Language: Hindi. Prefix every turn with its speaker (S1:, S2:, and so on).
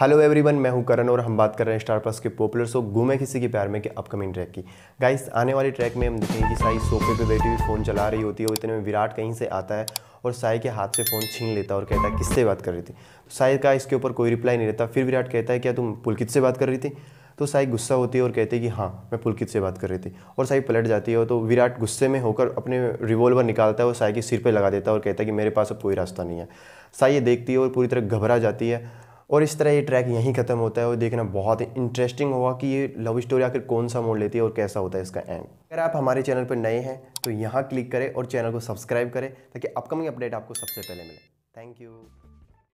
S1: हेलो एवरीवन मैं हूं करण और हम बात कर रहे हैं स्टार प्लस के पॉपुलर शो घूमे किसी के प्यार में के अपकमिंग ट्रैक की गाइस आने वाले ट्रैक में हम देखेंगे कि साई सोफे पे बैठी हुई फ़ोन चला रही होती है और इतने में विराट कहीं से आता है और साई के हाथ से फ़ोन छीन लेता और कहता है किससे बात कर रही थी तो साई का इसके ऊपर कोई रिप्लाई नहीं रहता फिर विराट कहता है क्या तुम पुलकित से बात कर रही थी तो साई गुस्सा होती है और कहती है कि हाँ मैं पुलकित से बात कर रही थी और साई पलट जाती है तो विराट गुस्से में होकर अपने रिवॉल्वर निकालता है और साई के सिर पर लगा देता है और कहता है कि मेरे पास अब कोई रास्ता नहीं है साई ये देखती है और पूरी तरह घबरा जाती है और इस तरह ये ट्रैक यहीं ख़त्म होता है और देखना बहुत ही इंटरेस्टिंग होगा कि ये लव स्टोरी आखिर कौन सा मोड़ लेती है और कैसा होता है इसका एंड अगर आप हमारे चैनल पर नए हैं तो यहाँ क्लिक करें और चैनल को सब्सक्राइब करें ताकि अपकमिंग अपडेट आपको सबसे पहले मिले थैंक यू